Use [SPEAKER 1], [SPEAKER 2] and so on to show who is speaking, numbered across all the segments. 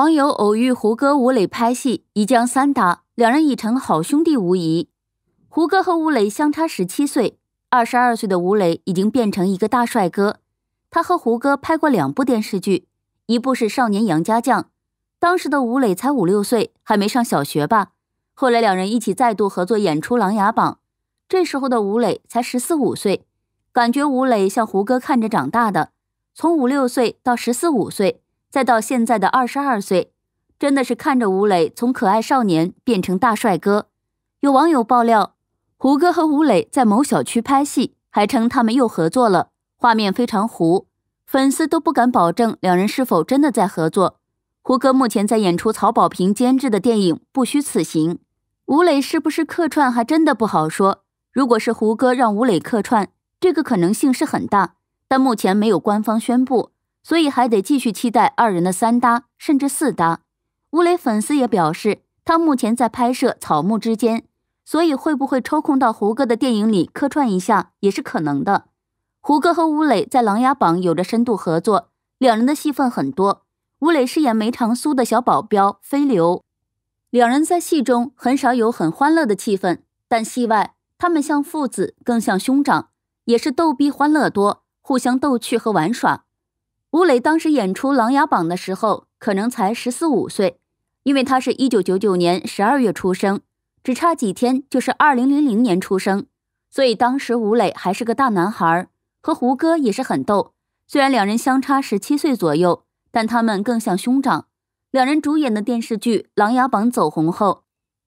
[SPEAKER 1] 网友偶遇胡歌吴磊拍戏，一江三搭，两人已成好兄弟无疑。胡歌和吴磊相差十七岁，二十二岁的吴磊已经变成一个大帅哥。他和胡歌拍过两部电视剧，一部是《少年杨家将》，当时的吴磊才五六岁，还没上小学吧。后来两人一起再度合作演出《琅琊榜》，这时候的吴磊才十四五岁，感觉吴磊像胡歌看着长大的，从五六岁到十四五岁。再到现在的二十二岁，真的是看着吴磊从可爱少年变成大帅哥。有网友爆料，胡歌和吴磊在某小区拍戏，还称他们又合作了，画面非常糊，粉丝都不敢保证两人是否真的在合作。胡歌目前在演出曹保平监制的电影《不虚此行》，吴磊是不是客串还真的不好说。如果是胡歌让吴磊客串，这个可能性是很大，但目前没有官方宣布。所以还得继续期待二人的三搭甚至四搭。吴磊粉丝也表示，他目前在拍摄《草木之间》，所以会不会抽空到胡歌的电影里客串一下也是可能的。胡歌和吴磊在《琅琊榜》有着深度合作，两人的戏份很多。吴磊饰演梅长苏的小保镖飞流，两人在戏中很少有很欢乐的气氛，但戏外他们像父子，更像兄长，也是逗逼欢乐多，互相逗趣和玩耍。吴磊当时演出《琅琊榜》的时候，可能才十四五岁，因为他是一九九九年十二月出生，只差几天就是二零零零年出生，所以当时吴磊还是个大男孩，和胡歌也是很逗。虽然两人相差十七岁左右，但他们更像兄长。两人主演的电视剧《琅琊榜》走红后，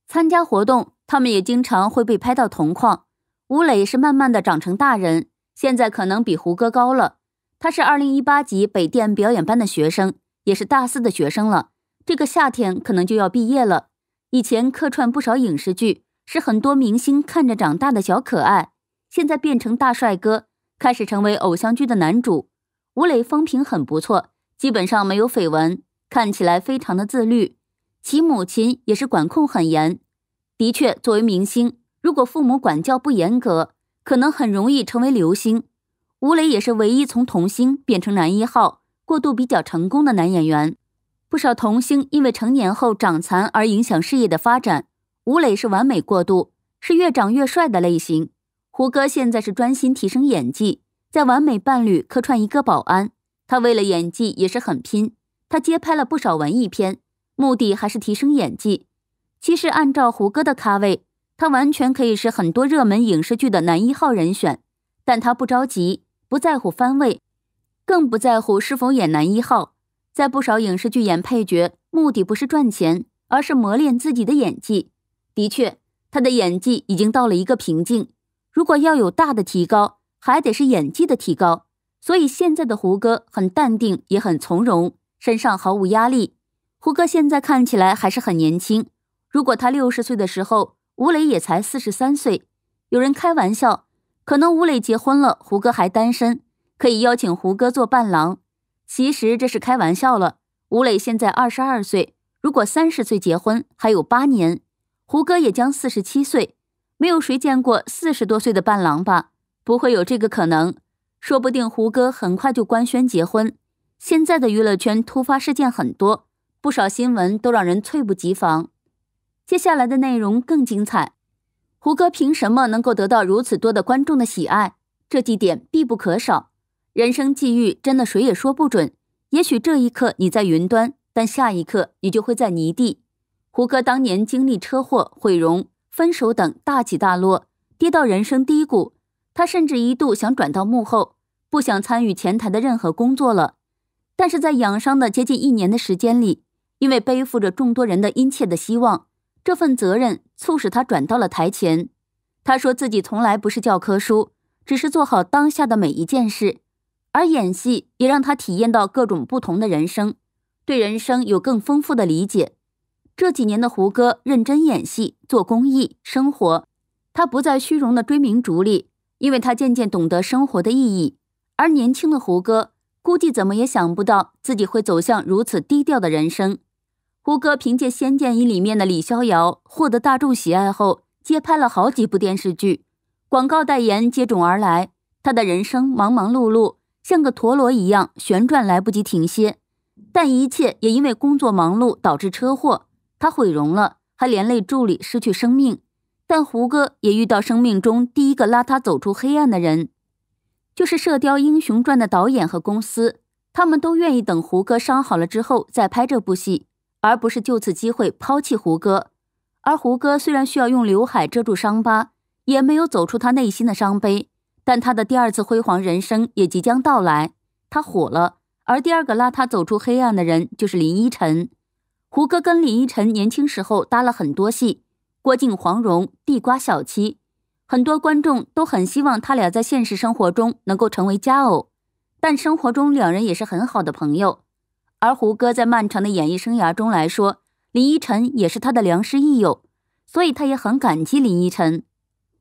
[SPEAKER 1] 参加活动，他们也经常会被拍到同框。吴磊是慢慢的长成大人，现在可能比胡歌高了。他是二零一八级北电表演班的学生，也是大四的学生了。这个夏天可能就要毕业了。以前客串不少影视剧，是很多明星看着长大的小可爱。现在变成大帅哥，开始成为偶像剧的男主。吴磊风评很不错，基本上没有绯闻，看起来非常的自律。其母亲也是管控很严。的确，作为明星，如果父母管教不严格，可能很容易成为流星。吴磊也是唯一从童星变成男一号过渡比较成功的男演员。不少童星因为成年后长残而影响事业的发展，吴磊是完美过渡，是越长越帅的类型。胡歌现在是专心提升演技，在《完美伴侣》客串一个保安，他为了演技也是很拼。他接拍了不少文艺片，目的还是提升演技。其实按照胡歌的咖位，他完全可以是很多热门影视剧的男一号人选，但他不着急。不在乎番位，更不在乎是否演男一号，在不少影视剧演配角，目的不是赚钱，而是磨练自己的演技。的确，他的演技已经到了一个瓶颈，如果要有大的提高，还得是演技的提高。所以现在的胡歌很淡定，也很从容，身上毫无压力。胡歌现在看起来还是很年轻，如果他六十岁的时候，吴磊也才四十三岁，有人开玩笑。可能吴磊结婚了，胡歌还单身，可以邀请胡歌做伴郎。其实这是开玩笑了。吴磊现在二十二岁，如果三十岁结婚，还有八年，胡歌也将四十七岁。没有谁见过四十多岁的伴郎吧？不会有这个可能。说不定胡歌很快就官宣结婚。现在的娱乐圈突发事件很多，不少新闻都让人猝不及防。接下来的内容更精彩。胡歌凭什么能够得到如此多的观众的喜爱？这几点必不可少。人生际遇真的谁也说不准。也许这一刻你在云端，但下一刻你就会在泥地。胡歌当年经历车祸、毁容、分手等大起大落，跌到人生低谷。他甚至一度想转到幕后，不想参与前台的任何工作了。但是在养伤的接近一年的时间里，因为背负着众多人的殷切的希望。这份责任促使他转到了台前。他说自己从来不是教科书，只是做好当下的每一件事。而演戏也让他体验到各种不同的人生，对人生有更丰富的理解。这几年的胡歌认真演戏、做公益、生活，他不再虚荣的追名逐利，因为他渐渐懂得生活的意义。而年轻的胡歌估计怎么也想不到自己会走向如此低调的人生。胡歌凭借《仙剑一》里面的李逍遥获得大众喜爱后，接拍了好几部电视剧，广告代言接踵而来。他的人生忙忙碌碌，像个陀螺一样旋转，来不及停歇。但一切也因为工作忙碌导致车祸，他毁容了，还连累助理失去生命。但胡歌也遇到生命中第一个拉他走出黑暗的人，就是《射雕英雄传》的导演和公司，他们都愿意等胡歌伤好了之后再拍这部戏。而不是就此机会抛弃胡歌，而胡歌虽然需要用刘海遮住伤疤，也没有走出他内心的伤悲，但他的第二次辉煌人生也即将到来。他火了，而第二个拉他走出黑暗的人就是林依晨。胡歌跟林依晨年轻时候搭了很多戏，郭靖、黄蓉、地瓜、小七，很多观众都很希望他俩在现实生活中能够成为佳偶，但生活中两人也是很好的朋友。而胡歌在漫长的演艺生涯中来说，林依晨也是他的良师益友，所以他也很感激林依晨。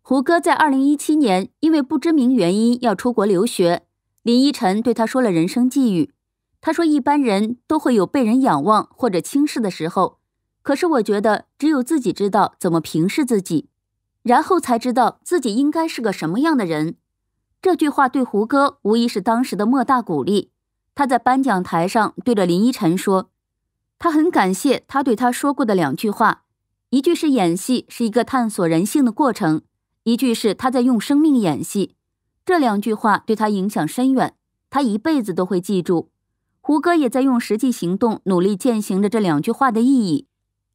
[SPEAKER 1] 胡歌在二零一七年因为不知名原因要出国留学，林依晨对他说了人生寄语。他说一般人都会有被人仰望或者轻视的时候，可是我觉得只有自己知道怎么平视自己，然后才知道自己应该是个什么样的人。这句话对胡歌无疑是当时的莫大鼓励。他在颁奖台上对着林依晨说：“他很感谢他对他说过的两句话，一句是演戏是一个探索人性的过程，一句是他在用生命演戏。这两句话对他影响深远，他一辈子都会记住。胡歌也在用实际行动努力践行着这两句话的意义，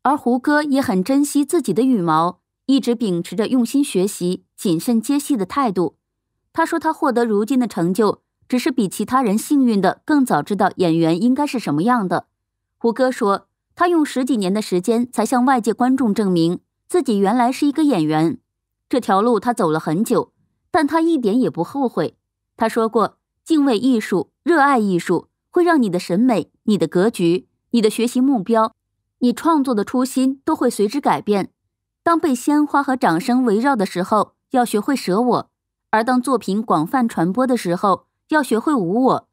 [SPEAKER 1] 而胡歌也很珍惜自己的羽毛，一直秉持着用心学习、谨慎接戏的态度。他说他获得如今的成就。”只是比其他人幸运的更早知道演员应该是什么样的。胡歌说：“他用十几年的时间才向外界观众证明自己原来是一个演员，这条路他走了很久，但他一点也不后悔。”他说过：“敬畏艺术，热爱艺术，会让你的审美、你的格局、你的学习目标、你创作的初心都会随之改变。当被鲜花和掌声围绕的时候，要学会舍我；而当作品广泛传播的时候，”要学会无我，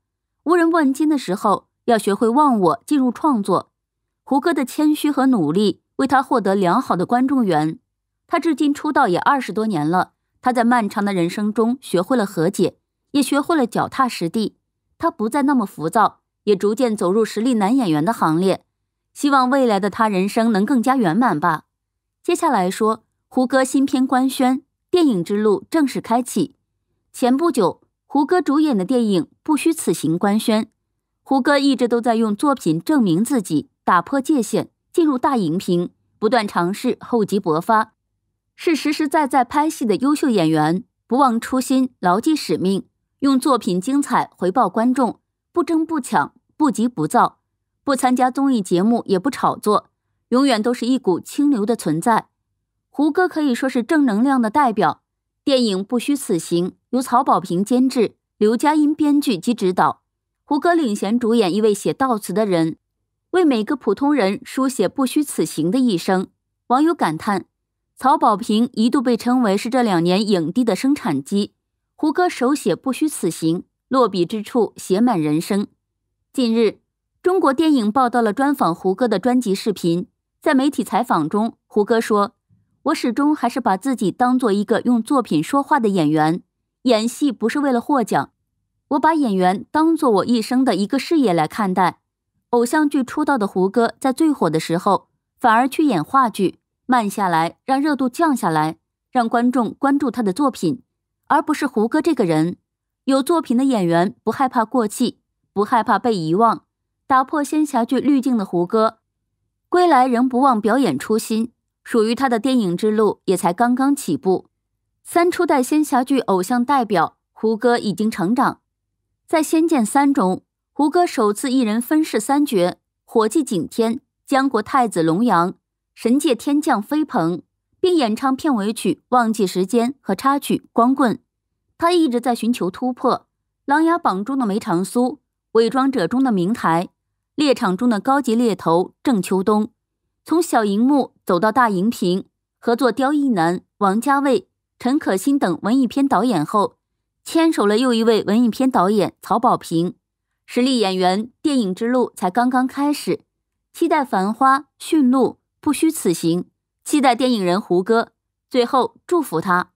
[SPEAKER 1] 无人问津的时候，要学会忘我，进入创作。胡歌的谦虚和努力为他获得良好的观众缘。他至今出道也二十多年了，他在漫长的人生中学会了和解，也学会了脚踏实地。他不再那么浮躁，也逐渐走入实力男演员的行列。希望未来的他人生能更加圆满吧。接下来说胡歌新片官宣，电影之路正式开启。前不久。胡歌主演的电影《不虚此行》官宣，胡歌一直都在用作品证明自己，打破界限，进入大荧屏，不断尝试，厚积薄发，是实实在在拍戏的优秀演员，不忘初心，牢记使命，用作品精彩回报观众，不争不抢，不急不躁，不参加综艺节目，也不炒作，永远都是一股清流的存在。胡歌可以说是正能量的代表，电影《不虚此行》。由曹保平监制，刘佳音编剧及指导，胡歌领衔主演。一位写悼词的人，为每个普通人书写不虚此行的一生。网友感叹：曹保平一度被称为是这两年影帝的生产机。胡歌手写不虚此行，落笔之处写满人生。近日，中国电影报道了专访胡歌的专辑视频。在媒体采访中，胡歌说：“我始终还是把自己当做一个用作品说话的演员。”演戏不是为了获奖，我把演员当做我一生的一个事业来看待。偶像剧出道的胡歌，在最火的时候反而去演话剧，慢下来，让热度降下来，让观众关注他的作品，而不是胡歌这个人。有作品的演员不害怕过气，不害怕被遗忘。打破仙侠剧滤镜的胡歌，归来仍不忘表演初心，属于他的电影之路也才刚刚起步。三初代仙侠剧偶像代表胡歌已经成长，在《仙剑三》中，胡歌首次一人分饰三角：火计景天、江国太子龙阳、神界天降飞蓬，并演唱片尾曲《忘记时间》和插曲《光棍》。他一直在寻求突破，《琅琊榜》中的梅长苏，《伪装者》中的明台，《猎场》中的高级猎头郑秋冬，从小荧幕走到大荧屏，合作刁亦男、王家卫。陈可辛等文艺片导演后，牵手了又一位文艺片导演曹保平，实力演员电影之路才刚刚开始，期待《繁花》《驯鹿》，不虚此行，期待电影人胡歌，最后祝福他。